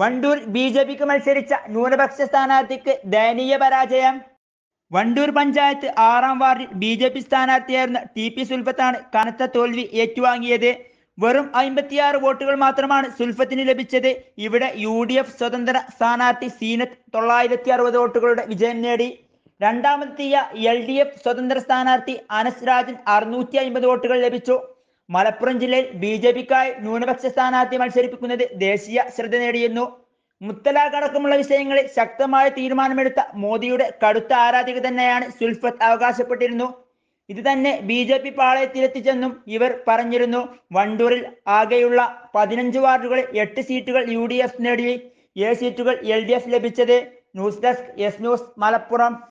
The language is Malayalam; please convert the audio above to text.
വണ്ടൂർ ബി ജെ പിക്ക് മത്സരിച്ച ന്യൂനപക്ഷ സ്ഥാനാർത്ഥിക്ക് ദയനീയ പരാജയം വണ്ടൂർ പഞ്ചായത്ത് ആറാം വാർഡിൽ ബി ജെ പി സ്ഥാനാർത്ഥിയായിരുന്ന ടി പി സുൽഫത്താണ് കനത്ത തോൽവി ഏറ്റുവാങ്ങിയത് വെറും അമ്പത്തിയാറ് വോട്ടുകൾ മാത്രമാണ് സുൽഫത്തിന് ലഭിച്ചത് ഇവിടെ യു ഡി എഫ് സ്വതന്ത്ര സ്ഥാനാർത്ഥി സീനത്ത് തൊള്ളായിരത്തി അറുപത് വോട്ടുകളുടെ വിജയം നേടി രണ്ടാമത്തെ എൽ ഡി എഫ് സ്വതന്ത്ര സ്ഥാനാർത്ഥി അനസ് രാജൻ അറുന്നൂറ്റി അമ്പത് വോട്ടുകൾ ലഭിച്ചു മലപ്പുറം ജില്ലയിൽ ബി ജെ പിക്കായി ന്യൂനപക്ഷ സ്ഥാനാർത്ഥി മത്സരിപ്പിക്കുന്നത് ദേശീയ ശ്രദ്ധ നേടിയിരുന്നു മുത്തലാഖ് അടക്കമുള്ള വിഷയങ്ങളിൽ ശക്തമായ തീരുമാനമെടുത്ത മോദിയുടെ കടുത്ത ആരാധിക തന്നെയാണ് സുൽഫത്ത് അവകാശപ്പെട്ടിരുന്നു ഇത് തന്നെ ബി ജെ പി പാളയത്തിലെത്തിച്ചെന്നും ഇവർ പറഞ്ഞിരുന്നു വണ്ടൂരിൽ ആകെയുള്ള പതിനഞ്ച് വാർഡുകളിൽ എട്ട് സീറ്റുകൾ യു ഡി എഫ് നേടി ഏഴ് സീറ്റുകൾ എൽ ഡി എഫ് ലഭിച്ചത് news desk S news Malappuram